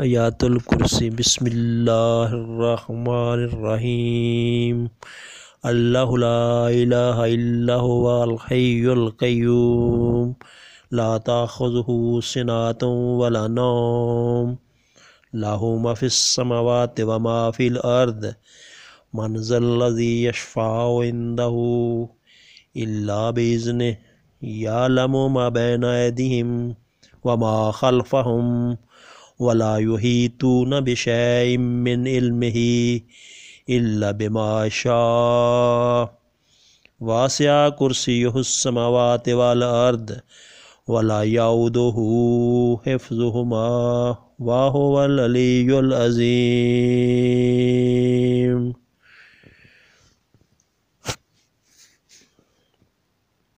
آیات الکرسی بسم اللہ الرحمن الرحیم اللہ لا الہ الا ہوا الحی القیوم لا تاخذہ سنات ولا نوم لہو ما فی السماوات وما فی الارض من ذلذی یشفع عندہ الا باذنہ یعلم ما بین ایدیہم وما خلفہم ولا يحيطون بشيء من علمه الا بما شاء واسع كرسيه السماوات والارض ولا يعوده حفظهما وهو العلي العظيم